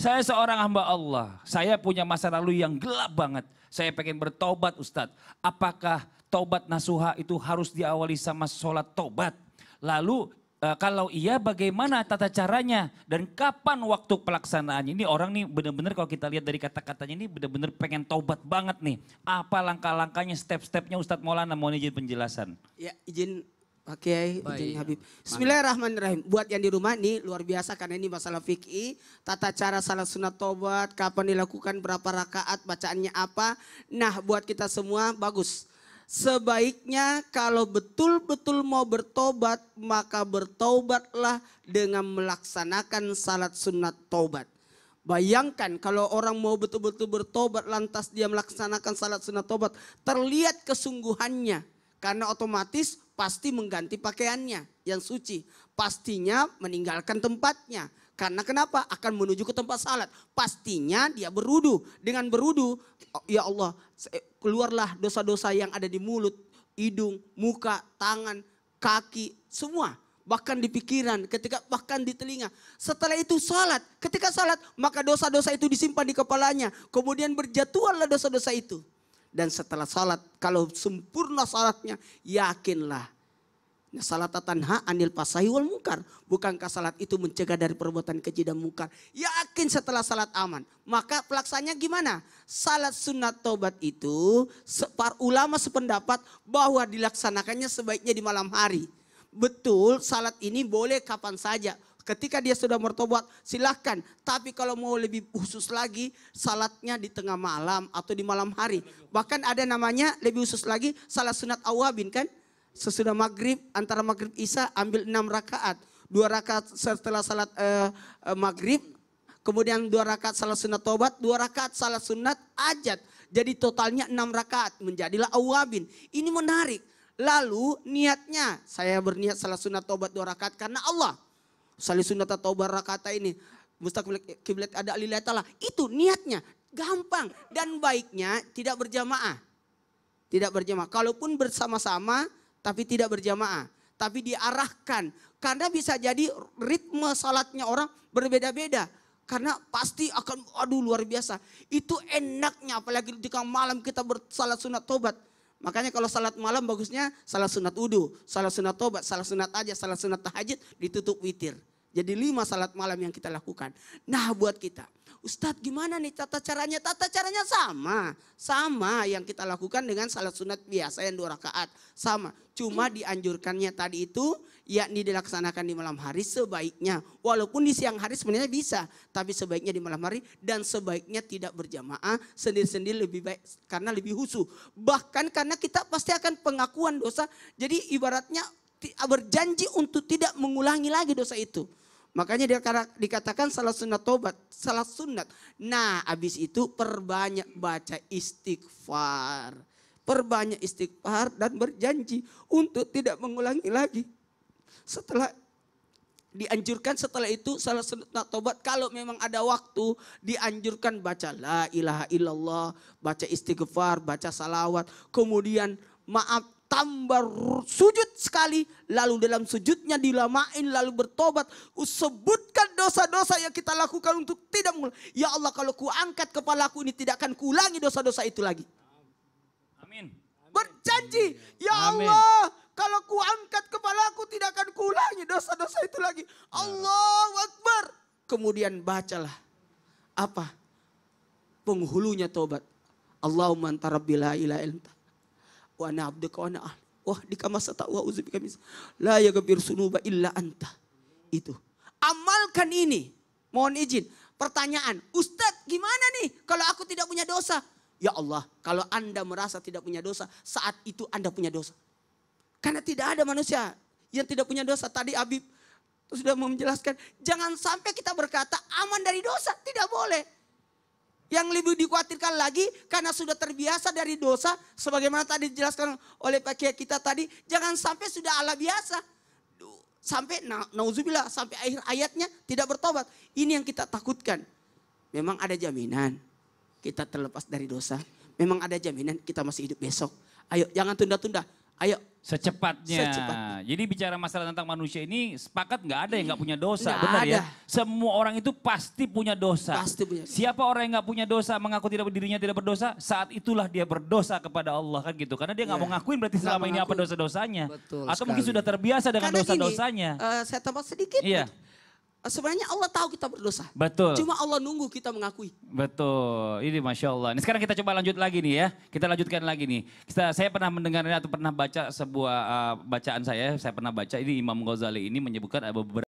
Saya seorang hamba Allah. Saya punya masa lalu yang gelap banget. Saya pengen bertobat Ustadz. Apakah tobat nasuha itu harus diawali sama sholat tobat? Lalu eh, kalau iya bagaimana tata caranya dan kapan waktu pelaksanaannya. Ini orang nih benar-benar kalau kita lihat dari kata-katanya ini benar-benar pengen tobat banget nih. Apa langkah-langkahnya, step-stepnya Ustadz Maulana mau izin penjelasan. Ya izin Pak Kiai Ujung Habib. Bismillahirrahmanirrahim. Buat yang di rumah nih luar biasa karena ini masalah fikih, tata cara salat sunat tobat, kapan dilakukan, berapa rakaat, bacaannya apa. Nah, buat kita semua bagus. Sebaiknya kalau betul-betul mau bertobat, maka bertobatlah dengan melaksanakan salat sunat tobat. Bayangkan kalau orang mau betul-betul bertobat lantas dia melaksanakan salat sunat tobat. Terlihat kesungguhannya. Karena otomatis pasti mengganti pakaiannya yang suci. Pastinya meninggalkan tempatnya. Karena kenapa? Akan menuju ke tempat salat. Pastinya dia berudu. Dengan berudu, oh, ya Allah keluarlah dosa-dosa yang ada di mulut, hidung, muka, tangan, kaki, semua. Bahkan di pikiran, ketika bahkan di telinga. Setelah itu salat. Ketika salat, maka dosa-dosa itu disimpan di kepalanya. Kemudian berjatuhanlah dosa-dosa itu dan setelah salat kalau sempurna salatnya yakinlah Nah, salat tanha anil pasahi wal mungkar. Bukankah salat itu mencegah dari perbuatan keji dan mungkar? Yakin setelah salat aman. Maka pelaksananya gimana? Salat sunat tobat itu separ ulama sependapat bahwa dilaksanakannya sebaiknya di malam hari. Betul salat ini boleh kapan saja. Ketika dia sudah bertobat, silahkan. Tapi kalau mau lebih khusus lagi, salatnya di tengah malam atau di malam hari. Bahkan ada namanya lebih khusus lagi, salat sunat awabin kan. Sesudah maghrib, antara maghrib isya ambil enam rakaat. Dua rakaat setelah salat eh, eh maghrib, kemudian dua rakaat salat sunat tobat, dua rakaat salat sunat ajat. Jadi totalnya enam rakaat, menjadilah awabin. Ini menarik. Lalu niatnya, saya berniat salat sunat tobat dua rakaat karena Allah. Salih sunat atau barakata ini. Mustaqbil kiblat ada lilatalah. Itu niatnya. Gampang. Dan baiknya tidak berjamaah. Tidak berjamaah. Kalaupun bersama-sama tapi tidak berjamaah. Tapi diarahkan. Karena bisa jadi ritme salatnya orang berbeda-beda karena pasti akan aduh luar biasa. Itu enaknya apalagi ketika malam kita bersalat sunat tobat. Makanya kalau salat malam bagusnya salat sunat udu, salat sunat tobat, salat sunat aja, salat sunat tahajud ditutup witir. Jadi lima salat malam yang kita lakukan. Nah buat kita, Ustadz gimana nih tata caranya? Tata caranya sama. Sama yang kita lakukan dengan salat sunat biasa yang dua rakaat. Sama. Cuma dianjurkannya tadi itu yakni dilaksanakan di malam hari sebaiknya. Walaupun di siang hari sebenarnya bisa. Tapi sebaiknya di malam hari dan sebaiknya tidak berjamaah. Sendiri-sendiri lebih baik karena lebih husu. Bahkan karena kita pasti akan pengakuan dosa. Jadi ibaratnya berjanji untuk tidak mengulangi lagi dosa itu. Makanya dia dikatakan salah sunat tobat, salah sunat. Nah, habis itu perbanyak baca istighfar. Perbanyak istighfar dan berjanji untuk tidak mengulangi lagi. Setelah dianjurkan setelah itu salah sunat tobat kalau memang ada waktu dianjurkan baca la ilaha illallah, baca istighfar, baca salawat, kemudian maaf tambah sujud sekali, lalu dalam sujudnya dilamain, lalu bertobat. Sebutkan dosa-dosa yang kita lakukan untuk tidak mengulangi. Ya Allah kalau ku angkat kepalaku ini tidak akan kulangi dosa-dosa itu lagi. Amin. Berjanji, ya Amin. Allah kalau ku angkat kepalaku tidak akan kulangi dosa-dosa itu lagi. Ya. Allah Akbar. Kemudian bacalah apa penghulunya tobat. Allahumma anta bila la Wa ana abduka wa ana ahli. Wah di kamasa tak wa uzubika mis. La yagfir sunuba illa anta. Itu. Amalkan ini. Mohon izin. Pertanyaan. Ustaz gimana nih kalau aku tidak punya dosa? Ya Allah, kalau Anda merasa tidak punya dosa, saat itu Anda punya dosa. Karena tidak ada manusia yang tidak punya dosa. Tadi Abib sudah menjelaskan, jangan sampai kita berkata aman dari dosa, tidak boleh. Yang lebih dikhawatirkan lagi karena sudah terbiasa dari dosa. Sebagaimana tadi dijelaskan oleh Pak Kiai kita tadi. Jangan sampai sudah ala biasa. Sampai na nauzubillah sampai akhir ayatnya tidak bertobat. Ini yang kita takutkan. Memang ada jaminan kita terlepas dari dosa. Memang ada jaminan kita masih hidup besok. Ayo jangan tunda-tunda Ayo. Secepatnya. Secepatnya. Jadi bicara masalah tentang manusia ini sepakat nggak ada yang nggak punya dosa, gak benar ya? ada. ya? Semua orang itu pasti punya dosa. Pasti punya. Dosa. Siapa orang yang nggak punya dosa mengaku tidak dirinya tidak berdosa, saat itulah dia berdosa kepada Allah kan gitu. Karena dia nggak yeah. mau ngakuin berarti selama ini apa dosa-dosanya. Atau sekali. mungkin sudah terbiasa dengan dosa-dosanya. Uh, eh, saya tambah sedikit. Iya. Gitu Sebenarnya Allah tahu kita berdosa. Betul. Cuma Allah nunggu kita mengakui. Betul. Ini Masya Allah. Nah, sekarang kita coba lanjut lagi nih ya. Kita lanjutkan lagi nih. Kita, saya pernah mendengarnya atau pernah baca sebuah uh, bacaan saya. Saya pernah baca ini Imam Ghazali ini menyebutkan beberapa